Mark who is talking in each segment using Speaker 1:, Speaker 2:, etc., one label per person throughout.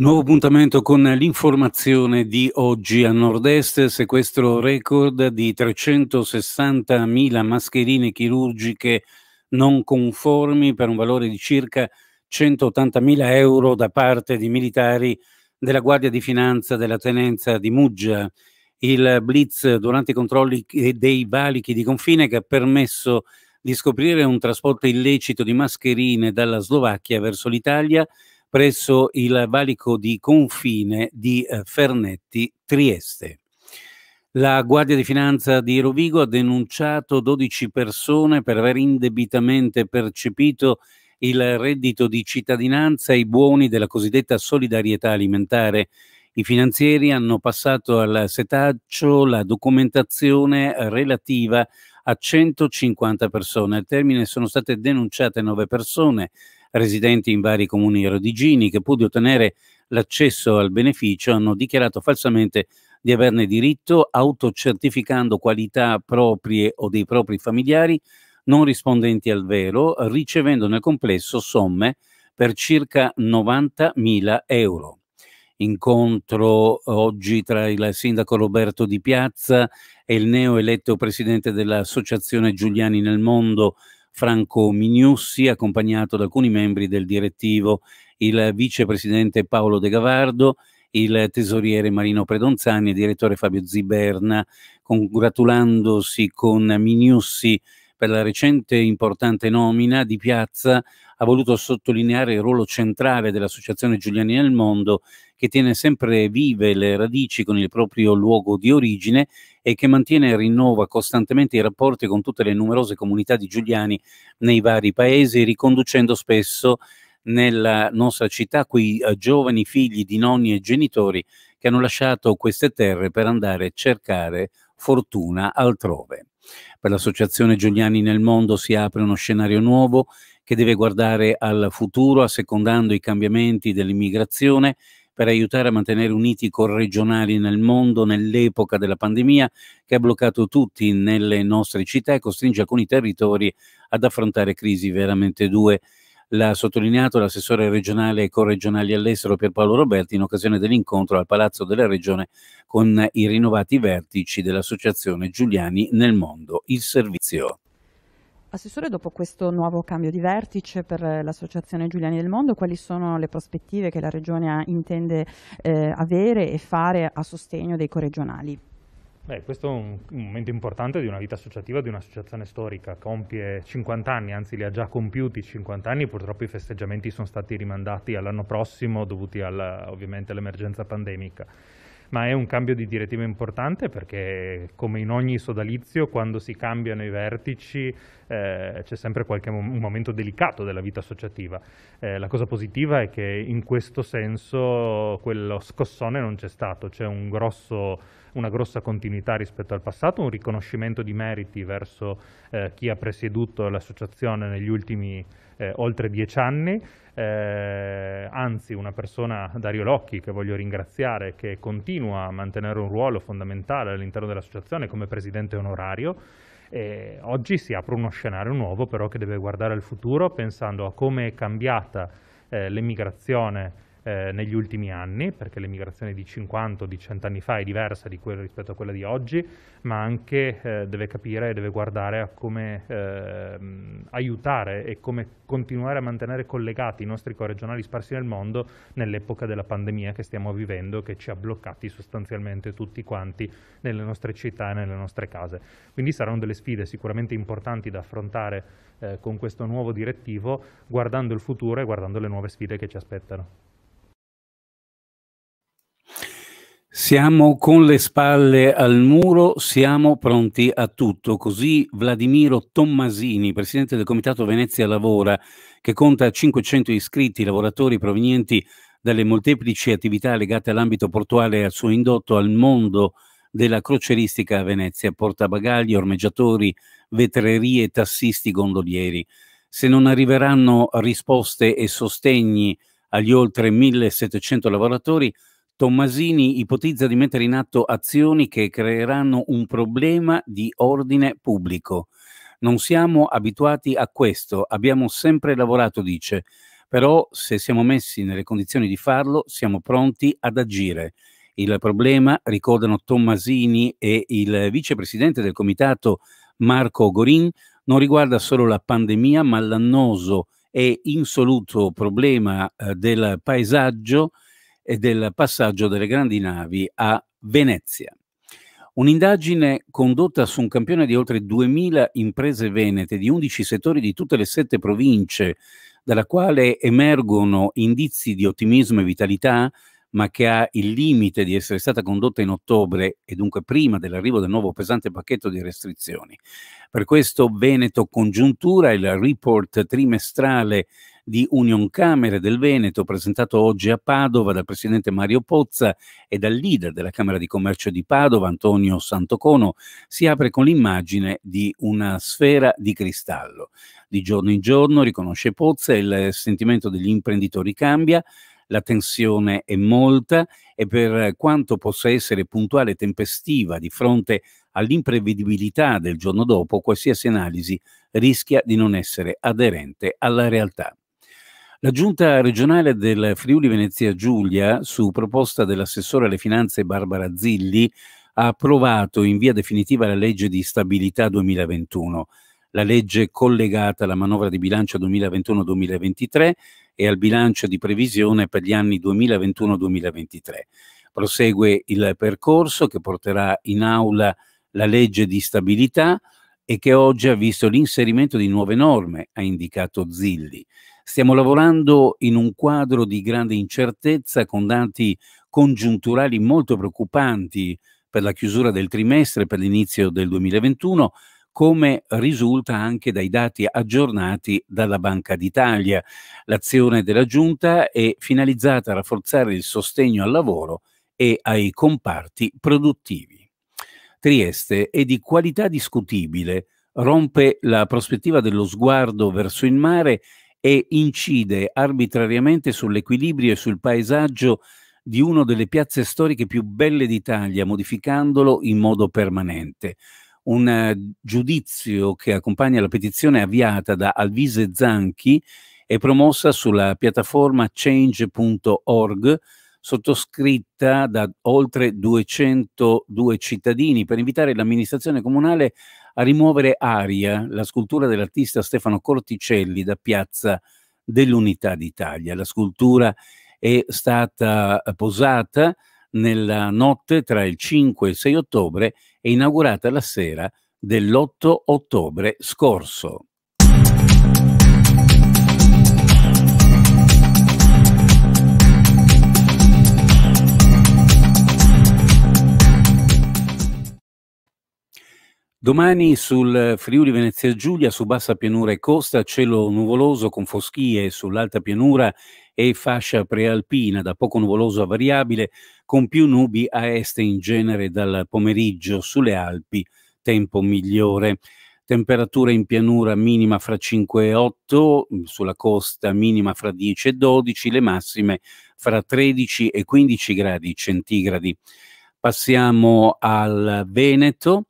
Speaker 1: Nuovo appuntamento con l'informazione di oggi a nord-est, sequestro record di 360.000 mascherine chirurgiche non conformi per un valore di circa 180.000 euro da parte di militari della Guardia di Finanza della Tenenza di Muggia. Il blitz durante i controlli dei valichi di confine che ha permesso di scoprire un trasporto illecito di mascherine dalla Slovacchia verso l'Italia presso il valico di confine di eh, Fernetti, Trieste. La Guardia di Finanza di Rovigo ha denunciato 12 persone per aver indebitamente percepito il reddito di cittadinanza e i buoni della cosiddetta solidarietà alimentare. I finanzieri hanno passato al setaccio la documentazione relativa a 150 persone. Al termine sono state denunciate 9 persone residenti in vari comuni rodigini che pur di ottenere l'accesso al beneficio hanno dichiarato falsamente di averne diritto, autocertificando qualità proprie o dei propri familiari non rispondenti al vero, ricevendo nel complesso somme per circa 90.000 euro. Incontro oggi tra il sindaco Roberto Di Piazza e il neoeletto presidente dell'Associazione Giuliani nel Mondo, Franco Mignussi, accompagnato da alcuni membri del direttivo, il vicepresidente Paolo De Gavardo, il tesoriere Marino Predonzani e il direttore Fabio Ziberna, congratulandosi con Mignussi per la recente importante nomina di Piazza, ha voluto sottolineare il ruolo centrale dell'Associazione Giuliani nel mondo, che tiene sempre vive le radici con il proprio luogo di origine e che mantiene e rinnova costantemente i rapporti con tutte le numerose comunità di Giuliani nei vari paesi, riconducendo spesso nella nostra città quei eh, giovani figli di nonni e genitori che hanno lasciato queste terre per andare a cercare fortuna altrove. Per l'Associazione Giuliani nel mondo si apre uno scenario nuovo che deve guardare al futuro, assecondando i cambiamenti dell'immigrazione, per aiutare a mantenere uniti i corregionali nel mondo nell'epoca della pandemia che ha bloccato tutti nelle nostre città e costringe alcuni territori ad affrontare crisi veramente due l'ha sottolineato l'assessore regionale e corregionali all'estero Pierpaolo Roberti in occasione dell'incontro al Palazzo della Regione con i rinnovati vertici dell'Associazione Giuliani nel Mondo. Il servizio. Assessore, dopo questo nuovo cambio di vertice per l'Associazione Giuliani del Mondo, quali sono le prospettive che la Regione intende eh, avere e fare a sostegno dei corregionali?
Speaker 2: Beh, questo è un, un, momento importante di una vita associativa di un'associazione storica, compie 50 anni, anzi li ha già compiuti 50 anni, purtroppo i festeggiamenti sono stati rimandati all'anno prossimo dovuti alla, ovviamente all'emergenza pandemica ma è un cambio di direttiva importante perché come in ogni sodalizio quando si cambiano i vertici eh, c'è sempre qualche mom un momento delicato della vita associativa. Eh, la cosa positiva è che in questo senso quello scossone non c'è stato, c'è un grosso una grossa continuità rispetto al passato, un riconoscimento di meriti verso eh, chi ha presieduto l'associazione negli ultimi eh, oltre dieci anni eh, anzi una persona, Dario Locchi, che voglio ringraziare, che continua a mantenere un ruolo fondamentale all'interno dell'associazione come presidente onorario. E oggi si apre uno scenario nuovo però che deve guardare al futuro pensando a come è cambiata eh, l'emigrazione eh, negli ultimi anni, perché l'immigrazione di 50 o di 100 anni fa è diversa di quella, rispetto a quella di oggi, ma anche eh, deve capire e deve guardare a come eh, aiutare e come continuare a mantenere collegati i nostri corregionali sparsi nel mondo nell'epoca della pandemia che stiamo vivendo, che ci ha bloccati sostanzialmente tutti quanti nelle nostre città e nelle nostre case. Quindi saranno delle sfide sicuramente importanti da affrontare eh, con questo nuovo direttivo, guardando il futuro e guardando le nuove sfide che ci aspettano.
Speaker 1: Siamo con le spalle al muro, siamo pronti a tutto. Così Vladimiro Tommasini, presidente del Comitato Venezia Lavora, che conta 500 iscritti, lavoratori provenienti dalle molteplici attività legate all'ambito portuale e al suo indotto al mondo della croceristica a Venezia, portabagagli, ormeggiatori, vetrerie, tassisti, gondolieri. Se non arriveranno risposte e sostegni agli oltre 1700 lavoratori, Tommasini ipotizza di mettere in atto azioni che creeranno un problema di ordine pubblico. Non siamo abituati a questo, abbiamo sempre lavorato, dice, però se siamo messi nelle condizioni di farlo, siamo pronti ad agire. Il problema, ricordano Tommasini e il vicepresidente del comitato Marco Gorin, non riguarda solo la pandemia, ma l'annoso e insoluto problema eh, del paesaggio e del passaggio delle grandi navi a Venezia. Un'indagine condotta su un campione di oltre 2.000 imprese venete di 11 settori di tutte le sette province, dalla quale emergono indizi di ottimismo e vitalità, ma che ha il limite di essere stata condotta in ottobre e dunque prima dell'arrivo del nuovo pesante pacchetto di restrizioni. Per questo Veneto Congiuntura, il report trimestrale di Union Camere del Veneto, presentato oggi a Padova dal presidente Mario Pozza e dal leader della Camera di Commercio di Padova, Antonio Santocono, si apre con l'immagine di una sfera di cristallo. Di giorno in giorno, riconosce Pozza, il sentimento degli imprenditori cambia, la tensione è molta e per quanto possa essere puntuale e tempestiva di fronte all'imprevedibilità del giorno dopo, qualsiasi analisi rischia di non essere aderente alla realtà. La giunta regionale del Friuli Venezia Giulia, su proposta dell'assessore alle finanze Barbara Zilli, ha approvato in via definitiva la legge di stabilità 2021 la legge collegata alla manovra di bilancio 2021-2023 e al bilancio di previsione per gli anni 2021-2023. Prosegue il percorso che porterà in aula la legge di stabilità e che oggi ha visto l'inserimento di nuove norme, ha indicato Zilli. Stiamo lavorando in un quadro di grande incertezza con dati congiunturali molto preoccupanti per la chiusura del trimestre, per l'inizio del 2021, come risulta anche dai dati aggiornati dalla Banca d'Italia. L'azione della Giunta è finalizzata a rafforzare il sostegno al lavoro e ai comparti produttivi. Trieste è di qualità discutibile, rompe la prospettiva dello sguardo verso il mare e incide arbitrariamente sull'equilibrio e sul paesaggio di una delle piazze storiche più belle d'Italia, modificandolo in modo permanente un eh, giudizio che accompagna la petizione avviata da Alvise Zanchi e promossa sulla piattaforma change.org sottoscritta da oltre 202 cittadini per invitare l'amministrazione comunale a rimuovere aria la scultura dell'artista Stefano Corticelli da Piazza dell'Unità d'Italia. La scultura è stata eh, posata nella notte tra il 5 e il 6 ottobre e inaugurata la sera dell'8 ottobre scorso. Domani sul Friuli Venezia Giulia, su bassa pianura e costa, cielo nuvoloso con foschie sull'alta pianura e fascia prealpina, da poco nuvoloso a variabile, con più nubi a est in genere dal pomeriggio sulle Alpi, tempo migliore. Temperatura in pianura minima fra 5 e 8, sulla costa minima fra 10 e 12, le massime fra 13 e 15 gradi centigradi. Passiamo al Veneto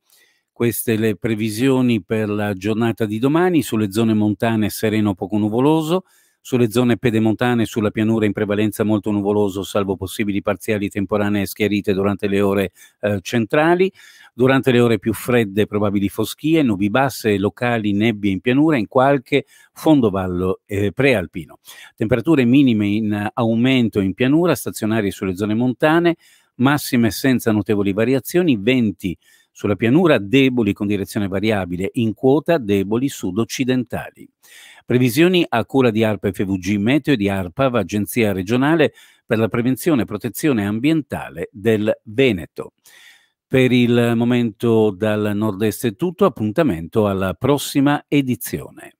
Speaker 1: queste le previsioni per la giornata di domani sulle zone montane sereno poco nuvoloso, sulle zone pedemontane e sulla pianura in prevalenza molto nuvoloso, salvo possibili parziali temporanee schiarite durante le ore eh, centrali. Durante le ore più fredde probabili foschie, nubi basse, locali, nebbie in pianura, in qualche fondovallo eh, prealpino. Temperature minime in aumento in pianura, stazionarie sulle zone montane, massime senza notevoli variazioni, venti sulla pianura deboli con direzione variabile, in quota deboli sud-occidentali. Previsioni a cura di ARPA FVG Meteo e di ARPAV, Agenzia regionale per la prevenzione e protezione ambientale del Veneto. Per il momento dal nord-est è tutto, appuntamento alla prossima edizione.